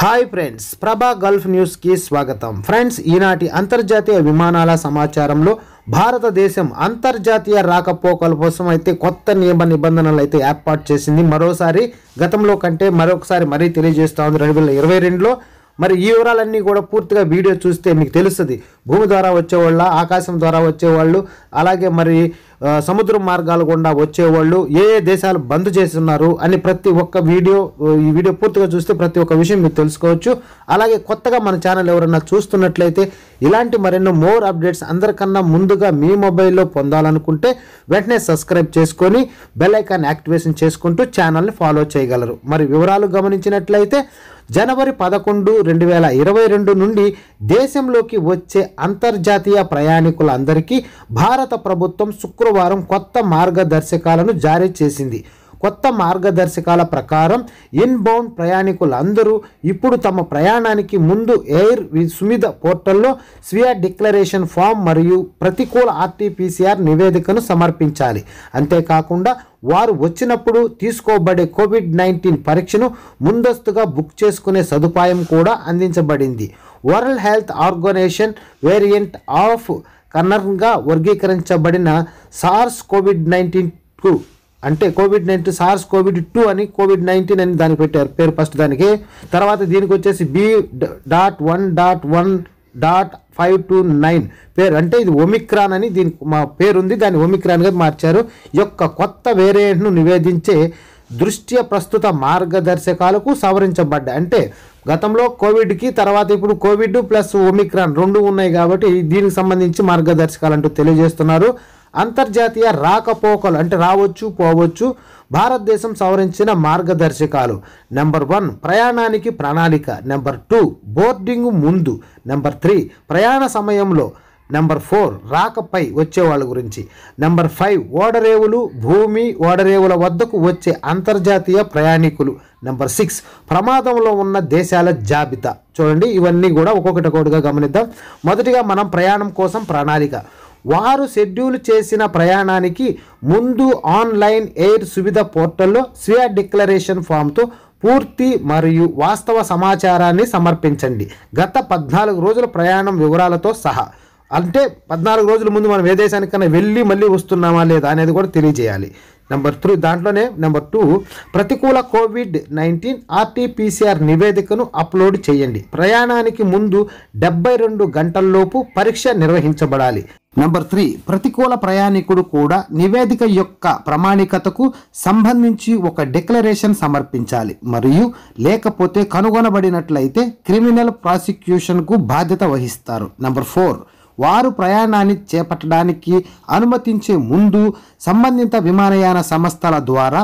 hi friends ప్రభా Gulf న్యూస్కి స్వాగతం ఫ్రెండ్స్ ఈనాటి అంతర్జాతీయ విమానాల సమాచారంలో భారతదేశం అంతర్జాతీయ రాకపోకల కోసం అయితే కొత్త నియమ నిబంధనలు అయితే ఏర్పాటు చేసింది మరోసారి గతంలో కంటే మరొకసారి మరీ తెలియజేస్తా ఉంది రెండు వేల ఇరవై రెండులో మరి ఈ వివరాలన్నీ కూడా పూర్తిగా వీడియో చూస్తే మీకు తెలుస్తుంది భూమి ద్వారా వచ్చేవాళ్ళ ఆకాశం ద్వారా వచ్చేవాళ్ళు అలాగే మరి సముద్ర మార్గాల గుండా వచ్చేవాళ్ళు ఏ ఏ దేశాలు బంద్ చేస్తున్నారు అని ప్రతి ఒక్క వీడియో ఈ వీడియో పూర్తిగా చూస్తే ప్రతి ఒక్క విషయం మీరు తెలుసుకోవచ్చు అలాగే కొత్తగా మన ఛానల్ ఎవరైనా చూస్తున్నట్లయితే ఇలాంటి మరెన్నో మోర్ అప్డేట్స్ అందరికన్నా ముందుగా మీ మొబైల్లో పొందాలనుకుంటే వెంటనే సబ్స్క్రైబ్ చేసుకొని బెల్లైకాన్ యాక్టివేషన్ చేసుకుంటూ ఛానల్ని ఫాలో చేయగలరు మరి వివరాలు గమనించినట్లయితే జనవరి పదకొండు రెండు వేల ఇరవై రెండు నుండి దేశంలోకి వచ్చే అంతర్జాతీయ ప్రయాణికులందరికీ భారత ప్రభుత్వం శుక్రవారం శుక్రవారం కొత్త మార్గదర్శకాలను జారీ చేసింది కొత్త మార్గదర్శకాల ప్రకారం ఇన్బౌండ్ ప్రయాణికులందరూ ఇప్పుడు తమ ప్రయాణానికి ముందు ఎయిర్ సుమిద పోర్టల్లో స్వీయ డిక్లరేషన్ ఫామ్ మరియు ప్రతికూల ఆర్టీపీసీఆర్ నివేదికను సమర్పించాలి అంతేకాకుండా వారు వచ్చినప్పుడు తీసుకోబడే కోవిడ్ నైన్టీన్ పరీక్షను ముందస్తుగా బుక్ చేసుకునే సదుపాయం కూడా అందించబడింది world health organisation variant of కన్నర్గా వర్గీకరించబడిన సార్స్ కోవిడ్ నైన్టీన్ టూ అంటే COVID nineteen SARS COVID two అని కోవిడ్ నైన్టీన్ అని దానికి పెట్టారు పేరు ఫస్ట్ దానికి తర్వాత దీనికి వచ్చేసి B dot one dot one dot five two nine పేరు అంటే ఇది ఒమిక్రాన్ అని దీనికి మా పేరుంది దాన్ని ఒమిక్రాన్గా మార్చారు యొక్క కొత్త వేరియంట్ను నివేదించే దృష్ట్యా ప్రస్తుత మార్గదర్శకాలకు సవరించబడ్డాయి అంటే గతంలో కోవిడ్కి తర్వాత ఇప్పుడు కోవిడ్ ప్లస్ ఒమిక్రాన్ రెండు ఉన్నాయి కాబట్టి దీనికి సంబంధించి మార్గదర్శకాలు అంటూ తెలియజేస్తున్నారు అంతర్జాతీయ రాకపోకలు అంటే రావచ్చు పోవచ్చు భారతదేశం సవరించిన మార్గదర్శకాలు నెంబర్ వన్ ప్రయాణానికి ప్రణాళిక నెంబర్ టూ బోర్డింగ్ ముందు నెంబర్ త్రీ ప్రయాణ సమయంలో నెంబర్ ఫోర్ రాకపై వచ్చేవాళ్ళ గురించి నెంబర్ ఫైవ్ ఓడరేవులు భూమి ఓడరేవుల వద్దకు వచ్చే అంతర్జాతీయ ప్రయాణికులు నెంబర్ సిక్స్ ప్రమాదంలో ఉన్న దేశాల జాబితా చూడండి ఇవన్నీ కూడా ఒక్కొక్కటి ఒకటిగా గమనిద్దాం మొదటిగా మనం ప్రయాణం కోసం ప్రణాళిక వారు షెడ్యూల్ చేసిన ప్రయాణానికి ముందు ఆన్లైన్ ఎయిర్ సువిధ పోర్టల్లో స్వీయ డిక్లరేషన్ ఫామ్తో పూర్తి మరియు వాస్తవ సమాచారాన్ని సమర్పించండి గత పద్నాలుగు రోజుల ప్రయాణం వివరాలతో సహా అంటే పద్నాలుగు రోజుల ముందు మనం ఏ దేశానికైనా వెళ్ళి మళ్ళీ వస్తున్నామా లేదా అనేది కూడా తెలియజేయాలి నెంబర్ త్రీ దాంట్లోనే నెంబర్ టూ ప్రతికూల కోవిడ్ నైన్టీన్ ఆర్టీపీసీఆర్ నివేదికను అప్లోడ్ చేయండి ప్రయాణానికి ముందు డెబ్బై రెండు గంటల్లోపు పరీక్ష నిర్వహించబడాలి నంబర్ త్రీ ప్రతికూల ప్రయాణికుడు కూడా నివేదిక యొక్క ప్రామాణికతకు సంబంధించి ఒక డిక్లరేషన్ సమర్పించాలి మరియు లేకపోతే కనుగొనబడినట్లయితే క్రిమినల్ ప్రాసిక్యూషన్కు బాధ్యత వహిస్తారు నంబర్ ఫోర్ వారు ప్రయాణాన్ని చేపట్టడానికి అనుమతించే ముందు సంబంధిత విమానయాన సంస్థల ద్వారా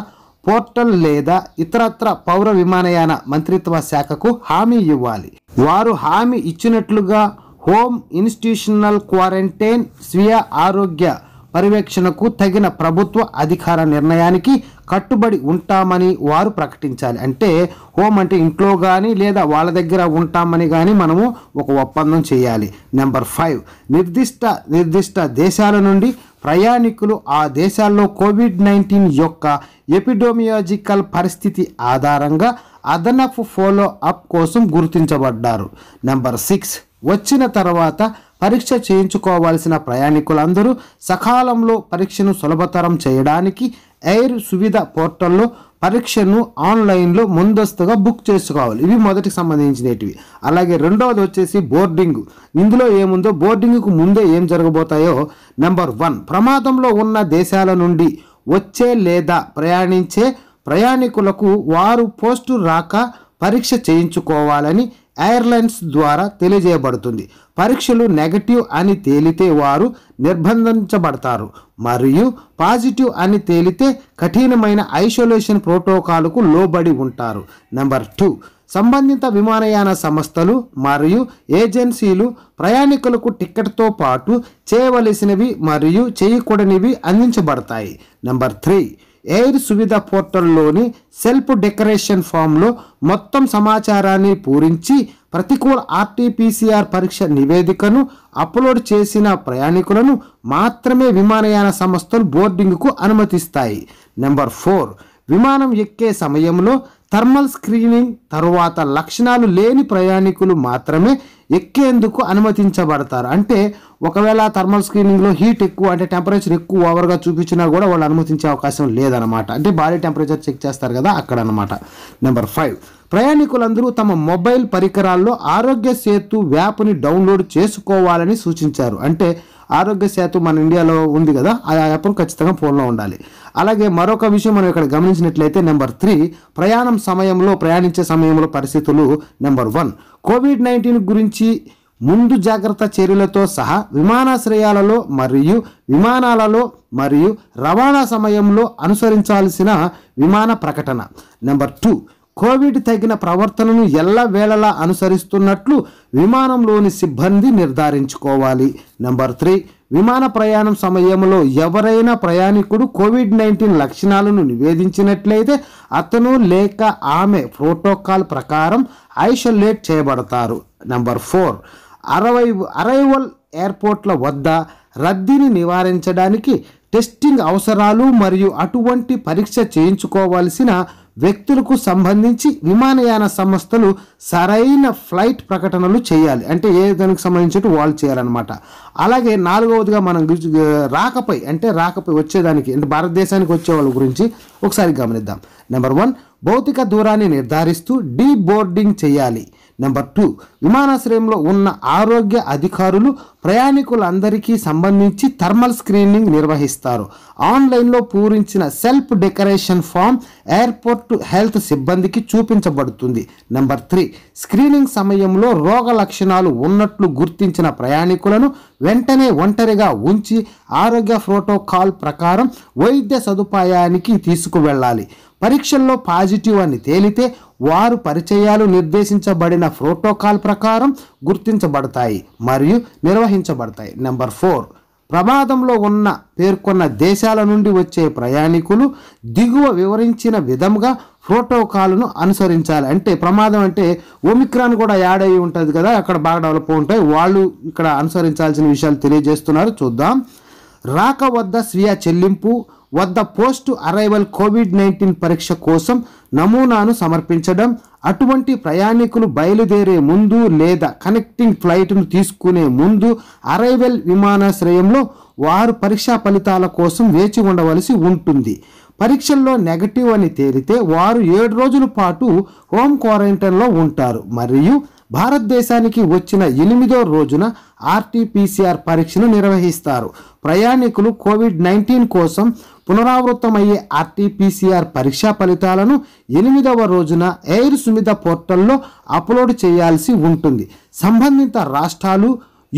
పోర్టల్ లేదా ఇతరత్ర పౌర విమానయాన మంత్రిత్వ శాఖకు హామీ ఇవ్వాలి వారు హామీ ఇచ్చినట్లుగా హోమ్ ఇన్స్టిట్యూషనల్ క్వారంటైన్ స్వీయ ఆరోగ్య పర్యవేక్షణకు తగిన ప్రభుత్వ అధికార నిర్ణయానికి కట్టుబడి ఉంటామని వారు ప్రకటించాలి అంటే హోమ్ అంటే ఇంట్లో కానీ లేదా వాళ్ళ దగ్గర ఉంటామని కానీ మనము ఒక ఒప్పందం చేయాలి నెంబర్ ఫైవ్ నిర్దిష్ట నిర్దిష్ట దేశాల నుండి ప్రయాణికులు ఆ దేశాల్లో కోవిడ్ నైన్టీన్ యొక్క ఎపిడోమియాజికల్ పరిస్థితి ఆధారంగా అదనపు ఫాలో అప్ కోసం గుర్తించబడ్డారు నెంబర్ సిక్స్ వచ్చిన తర్వాత పరీక్ష చేయించుకోవాల్సిన ప్రయాణికులందరూ సకాలంలో పరీక్షను సులభతరం చేయడానికి ఎయిర్ సువిధ పోర్టల్లో పరీక్షను ఆన్లైన్లో ముందస్తుగా బుక్ చేసుకోవాలి ఇవి మొదటికి సంబంధించినవి అలాగే రెండవది వచ్చేసి బోర్డింగ్ ఇందులో ఏముందో బోర్డింగ్కు ముందే ఏం జరగబోతాయో నెంబర్ వన్ ప్రమాదంలో ఉన్న దేశాల నుండి వచ్చే లేదా ప్రయాణించే ప్రయాణికులకు వారు పోస్టు రాక పరీక్ష చేయించుకోవాలని ఎయిర్లైన్స్ ద్వారా తెలియజేయబడుతుంది పరీక్షలు నెగటివ్ అని తేలితే వారు నిర్బంధించబడతారు మరియు పాజిటివ్ అని తేలితే కఠినమైన ఐసోలేషన్ ప్రోటోకాల్కు లోబడి ఉంటారు నెంబర్ టూ సంబంధిత విమానయాన సంస్థలు మరియు ఏజెన్సీలు ప్రయాణికులకు టిక్కెట్తో పాటు చేయవలసినవి మరియు చేయకూడనివి అందించబడతాయి నెంబర్ త్రీ ఎయిర్ సువిధ పోర్టల్లోని సెల్ఫ్ డెకరేషన్ ఫామ్లో మొత్తం సమాచారాన్ని పూరించి ప్రతికూల ఆర్టీపీసీఆర్ పరీక్ష నివేదికను అప్లోడ్ చేసిన ప్రయాణికులను మాత్రమే విమానయాన సంస్థలు బోర్డింగ్కు అనుమతిస్తాయి నెంబర్ ఫోర్ విమానం ఎక్కే సమయంలో థర్మల్ స్క్రీనింగ్ తరువాత లక్షణాలు లేని ప్రయాణికులు మాత్రమే ఎక్కేందుకు అనుమతించబడతారు అంటే ఒకవేళ థర్మల్ స్క్రీనింగ్లో హీట్ ఎక్కువ అంటే టెంపరేచర్ ఎక్కువ ఓవర్గా చూపించినా కూడా వాళ్ళు అనుమతించే అవకాశం లేదనమాట అంటే బాడీ టెంపరేచర్ చెక్ చేస్తారు కదా అక్కడ అనమాట నెంబర్ ఫైవ్ ప్రయాణికులందరూ తమ మొబైల్ పరికరాల్లో ఆరోగ్య సేతు వ్యాప్ని డౌన్లోడ్ చేసుకోవాలని సూచించారు అంటే ఆరోగ్య సేతు మన ఇండియాలో ఉంది కదా ఆ యాప్ను ఖచ్చితంగా ఫోన్లో ఉండాలి అలాగే మరొక విషయం మనం ఇక్కడ గమనించినట్లయితే నెంబర్ త్రీ ప్రయాణం సమయంలో ప్రయాణించే సమయంలో పరిస్థితులు నెంబర్ వన్ కోవిడ్ నైన్టీన్ గురించి ముందు జాగ్రత్త చర్యలతో సహా విమానాశ్రయాలలో మరియు విమానాలలో మరియు రవాణా సమయంలో అనుసరించాల్సిన విమాన ప్రకటన నెంబర్ టూ కోవిడ్ తగిన ప్రవర్తనను ఎల్లవేళలా అనుసరిస్తున్నట్లు విమానంలోని సిబ్బంది నిర్ధారించుకోవాలి నెంబర్ త్రీ విమాన ప్రయాణం సమయంలో ఎవరైనా ప్రయాణికుడు కోవిడ్ నైన్టీన్ లక్షణాలను నివేదించినట్లయితే అతను లేక ఆమె ప్రోటోకాల్ ప్రకారం ఐసోలేట్ చేయబడతారు నెంబర్ ఫోర్ అరవై అరైవల్ ఎయిర్పోర్ట్ల వద్ద రద్దీని నివారించడానికి టెస్టింగ్ అవసరాలు మరియు అటువంటి పరీక్ష చేయించుకోవాల్సిన వ్యక్తులకు సంబంధించి విమానయాన సంస్థలు సరైన ఫ్లైట్ ప్రకటనలు చేయాలి అంటే ఏ దానికి సంబంధించి వాళ్ళు చేయాలన్నమాట అలాగే నాలుగవదిగా మనం రాకపై అంటే రాకపై వచ్చేదానికి అంటే భారతదేశానికి వచ్చే వాళ్ళ గురించి ఒకసారి గమనిద్దాం నెంబర్ వన్ భౌతిక దూరాన్ని నిర్ధారిస్తూ డీ బోర్డింగ్ చేయాలి నెంబర్ టూ విమానాశ్రయంలో ఉన్న ఆరోగ్య అధికారులు ప్రయాణికులందరికీ సంబంధించి థర్మల్ స్క్రీనింగ్ నిర్వహిస్తారు ఆన్లైన్లో పూరించిన self decoration form airport health సిబ్బందికి చూపించబడుతుంది నెంబర్ త్రీ స్క్రీనింగ్ సమయంలో రోగ లక్షణాలు ఉన్నట్లు గుర్తించిన ప్రయాణికులను వెంటనే ఒంటరిగా ఉంచి ఆరోగ్య ప్రోటోకాల్ ప్రకారం వైద్య సదుపాయానికి తీసుకువెళ్ళాలి పరీక్షల్లో పాజిటివ్ అని తేలితే వారు పరిచయాలు నిర్దేశించబడిన ప్రోటోకాల్ ప్రకారం గుర్తించబడతాయి మరియు నిర్వహించబడతాయి నెంబర్ ఫోర్ ప్రమాదంలో ఉన్న పేర్కొన్న దేశాల నుండి వచ్చే ప్రయాణికులు దిగువ వివరించిన విధంగా ప్రోటోకాల్ను అనుసరించాలి అంటే ప్రమాదం అంటే ఒమిక్రాన్ కూడా యాడ్ అయి ఉంటుంది కదా అక్కడ బాగా డెవలప్ ఉంటాయి వాళ్ళు ఇక్కడ అనుసరించాల్సిన విషయాలు తెలియజేస్తున్నారు చూద్దాం రాక వద్ద స్వీయ చెల్లింపు వద్ద పోస్ట్ అరైవల్ కోవిడ్ నైన్టీన్ పరీక్ష కోసం నమూనాను సమర్పించడం అటువంటి ప్రయాణికులు బయలుదేరే ముందు లేదా కనెక్టింగ్ ఫ్లైట్ను తీసుకునే ముందు అరైవల్ విమానాశ్రయంలో వారు పరీక్షా ఫలితాల కోసం వేచి ఉండవలసి ఉంటుంది పరీక్షల్లో నెగటివ్ అని తేలితే వారు ఏడు రోజుల పాటు హోమ్ క్వారంటైన్లో ఉంటారు మరియు భారతదేశానికి వచ్చిన ఎనిమిదో రోజున ఆర్టీపీసీఆర్ పరీక్షను నిర్వహిస్తారు ప్రయాణికులు కోవిడ్ నైన్టీన్ కోసం పునరావృతమయ్యే ఆర్టీపీసీఆర్ పరీక్షా ఫలితాలను ఎనిమిదవ రోజున ఎయిర్ సుమిత పోర్టల్లో అప్లోడ్ చేయాల్సి ఉంటుంది సంబంధిత రాష్ట్రాలు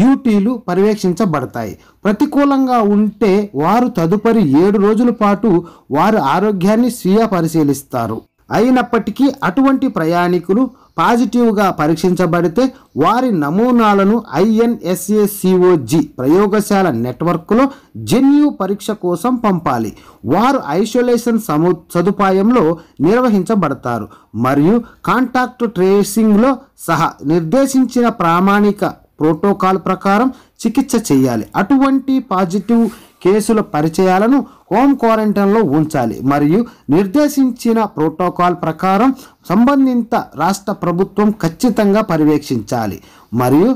యూటీలు పర్యవేక్షించబడతాయి ప్రతికూలంగా ఉంటే వారు తదుపరి ఏడు రోజుల పాటు వారి ఆరోగ్యాన్ని స్వీయ పరిశీలిస్తారు అయినప్పటికీ అటువంటి ప్రయాణికులు పాజిటివ్గా పరీక్షించబడితే వారి నమూనాలను ఐఎన్ఎస్ఏసిఓజి ప్రయోగశాల నెట్వర్క్లో జన్యు పరీక్ష కోసం పంపాలి వారు ఐసోలేషన్ సము సదుపాయంలో నిర్వహించబడతారు మరియు కాంటాక్ట్ ట్రేసింగ్లో సహా నిర్దేశించిన ప్రామాణిక ప్రోటోకాల్ ప్రకారం చికిత్స చేయాలి అటువంటి పాజిటివ్ కేసుల పరిచయాలను హోమ్ క్వారంటైన్లో ఉంచాలి మరియు నిర్దేశించిన ప్రోటోకాల్ ప్రకారం సంబంధిత రాష్ట్ర ప్రభుత్వం ఖచ్చితంగా పర్యవేక్షించాలి మరియు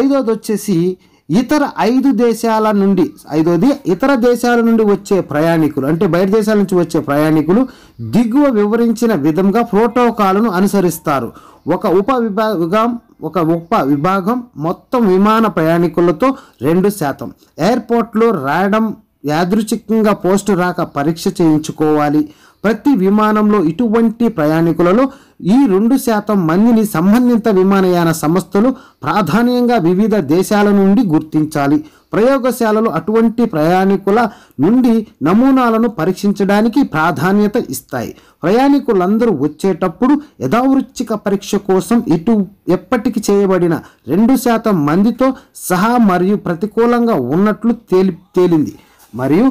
ఐదోది వచ్చేసి ఇతర ఐదు దేశాల నుండి ఐదోది ఇతర దేశాల నుండి వచ్చే ప్రయాణికులు అంటే బయట దేశాల నుంచి వచ్చే ప్రయాణికులు దిగువ వివరించిన విధంగా ప్రోటోకాల్ను అనుసరిస్తారు ఒక ఉప విభాగం ఒక ఉప విభాగం మొత్తం విమాన ప్రయాణికులతో రెండు శాతం ఎయిర్పోర్ట్లో రాయడం యాదృచ్ఛికంగా పోస్టు రాక పరీక్ష చేయించుకోవాలి ప్రతి విమానంలో ఇటువంటి ప్రయాణికులలో ఈ రెండు శాతం మందిని సంబంధిత విమానయాన సంస్థలు ప్రాధాన్యంగా వివిధ దేశాల నుండి గుర్తించాలి ప్రయోగశాలలు అటువంటి ప్రయాణికుల నుండి నమూనాలను పరీక్షించడానికి ప్రాధాన్యత ఇస్తాయి ప్రయాణికులందరూ వచ్చేటప్పుడు యథావృచ్ఛిక పరీక్ష కోసం ఇటు ఎప్పటికి చేయబడిన రెండు శాతం మందితో సహా మరియు ప్రతికూలంగా ఉన్నట్లు తేలి తేలింది మరియు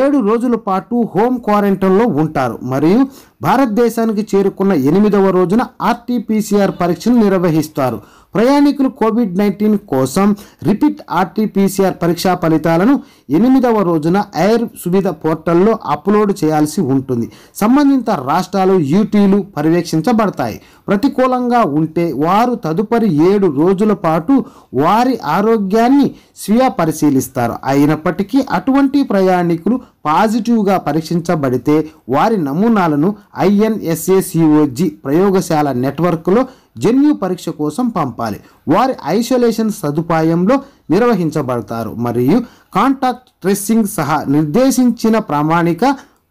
ఏడు రోజుల పాటు హోమ్ క్వారంటైన్లో ఉంటారు మరియు భారతదేశానికి చేరుకున్న ఎనిమిదవ రోజున ఆర్టీపీసీఆర్ పరీక్షను నిర్వహిస్తారు ప్రయాణికులు కోవిడ్ నైన్టీన్ కోసం రిపీట్ ఆర్టీపీసీఆర్ పరీక్షా ఫలితాలను ఎనిమిదవ రోజున ఎయిర్ సువిధ పోర్టల్లో అప్లోడ్ చేయాల్సి ఉంటుంది సంబంధిత రాష్ట్రాలు యూటీలు పర్యవేక్షించబడతాయి ప్రతికూలంగా ఉంటే వారు తదుపరి ఏడు రోజుల పాటు వారి ఆరోగ్యాన్ని స్వీయ పరిశీలిస్తారు అయినప్పటికీ అటువంటి ప్రయాణికులు పరీక్షకులు పాజిటివ్గా పరీక్షించబడితే వారి నమూనాలను ఐఎన్ఎస్ఏసిఓజి ప్రయోగశాల నెట్వర్క్లో జన్యు పరీక్ష కోసం పంపాలి వారి ఐసోలేషన్ సదుపాయంలో నిర్వహించబడతారు మరియు కాంటాక్ట్ ట్రెస్సింగ్ సహా నిర్దేశించిన ప్రామాణిక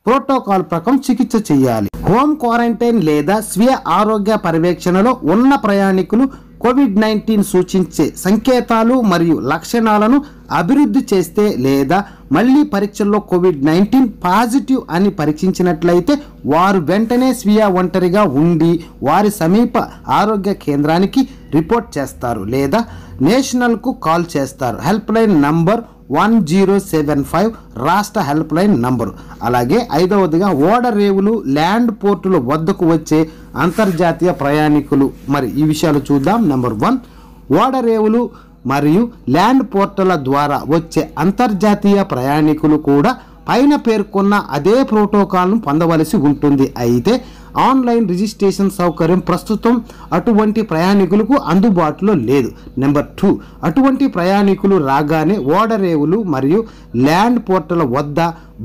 ప్రోటోకాల్ ప్రకం చికిత్స చేయాలి హోమ్ క్వారంటైన్ లేదా స్వీయ ఆరోగ్య పర్యవేక్షణలో ఉన్న ప్రయాణికులు కోవిడ్ నైన్టీన్ సూచించే సంకేతాలు మరియు లక్షణాలను అభివృద్ధి చేస్తే లేదా మళ్ళీ పరీక్షల్లో కోవిడ్ నైన్టీన్ పాజిటివ్ అని పరీక్షించినట్లయితే వారు వెంటనే స్వీయ ఒంటరిగా ఉండి వారి సమీప ఆరోగ్య కేంద్రానికి రిపోర్ట్ చేస్తారు లేదా నేషనల్కు కాల్ చేస్తారు help line number one zero seven five రాష్ట్ర హెల్ప్ లైన్ నంబరు అలాగే ఐదవదిగా ఓడరేవులు ల్యాండ్ పోర్టుల వద్దకు వచ్చే అంతర్జాతీయ ప్రయాణికులు మరి ఈ విషయాలు చూద్దాం నెంబర్ వన్ ఓడరేవులు మరియు ల్యాండ్ పోర్టుల ద్వారా వచ్చే అంతర్జాతీయ ప్రయాణికులు కూడా పైన పేర్కొన్న అదే ప్రోటోకాల్ను పొందవలసి ఉంటుంది అయితే ఆన్లైన్ రిజిస్ట్రేషన్ సౌకర్యం ప్రస్తుతం అటువంటి ప్రయాణికులకు అందుబాటులో లేదు నెంబర్ టూ అటువంటి ప్రయాణికులు రాగానే ఓడరేవులు మరియు ల్యాండ్ పోర్టల్ వద్ద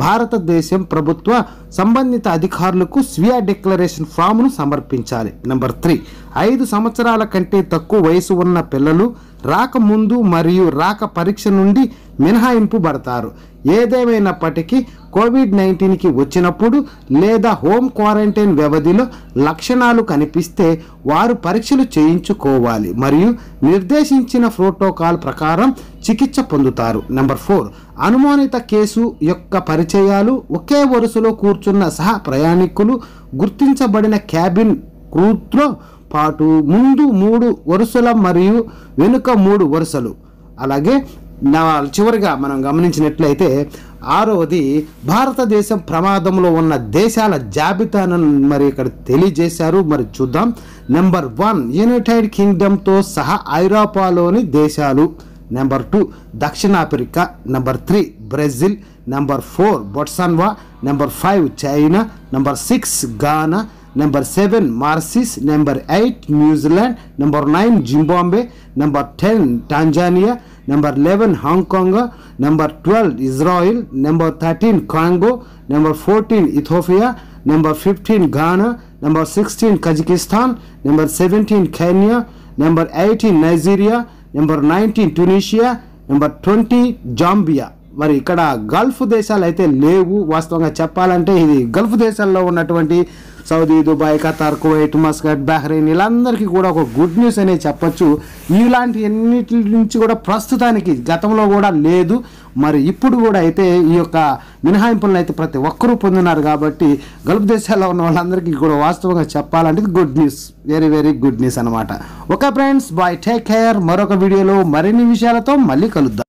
భారతదేశం ప్రభుత్వ సంబంధిత అధికారులకు స్వీయ డిక్లరేషన్ ఫామ్ను సమర్పించాలి నెంబర్ త్రీ ఐదు సంవత్సరాల కంటే తక్కువ వయసు ఉన్న పిల్లలు రాకముందు మరియు రాక పరీక్ష నుండి మినహాయింపబడతారు ఏదేమైనప్పటికీ కోవిడ్ నైన్టీన్కి వచ్చినప్పుడు లేదా హోమ్ క్వారంటైన్ వ్యవధిలో లక్షణాలు కనిపిస్తే వారు పరీక్షలు చేయించుకోవాలి మరియు నిర్దేశించిన ప్రోటోకాల్ ప్రకారం చికిత్స పొందుతారు నెంబర్ ఫోర్ అనుమానిత కేసు యొక్క పరిచయాలు ఒకే వరుసలో కూర్చున్న సహ ప్రయాణికులు గుర్తించబడిన క్యాబిన్ క్రూత్లో పాటు ముందు మూడు వరుసల మరియు వెనుక మూడు వరుసలు అలాగే చివరిగా మనం గమనించినట్లయితే ఆరవది భారతదేశం ప్రమాదంలో ఉన్న దేశాల జాబితాను మరి ఇక్కడ తెలియజేశారు మరి చూద్దాం నెంబర్ వన్ యునైటెడ్ కింగ్డమ్తో సహా ఐరోపాలోని దేశాలు నెంబర్ టూ దక్షిణాఫ్రికా number three Brazil number four Botswana number five China number six Ghana number seven Mauritius number eight New Zealand number nine Zimbabwe number ten Tanzania number eleven Hong Kong number twelve Israel number thirteen Congo number fourteen Ethiopia number fifteen Ghana number sixteen Kazakhstan number seventeen Kenya number eighteen Nigeria number nineteen Tunisia number twenty Zambia మరి ఇక్కడ Gulf దేశాలు అయితే లేవు వాస్తవంగా చెప్పాలంటే ఇది Gulf దేశాల్లో ఉన్నటువంటి Saudi Dubai Qatar Kuwait Muscat Bahrain వీళ్ళందరికీ కూడా ఒక గుడ్ న్యూస్ అనేది చెప్పచ్చు ఇలాంటి అన్నిటి నుంచి కూడా ప్రస్తుతానికి గతంలో కూడా లేదు మరి ఇప్పుడు కూడా అయితే ఈ యొక్క మినహాయింపులను అయితే ప్రతి ఒక్కరూ పొందినారు కాబట్టి గల్ఫ్ దేశాల్లో ఉన్న వాళ్ళందరికీ కూడా వాస్తవంగా చెప్పాలంటే good news very very good news అనమాట okay friends bye take care మరొక వీడియోలో మరిన్ని విషయాలతో మళ్ళీ కలుద్దాం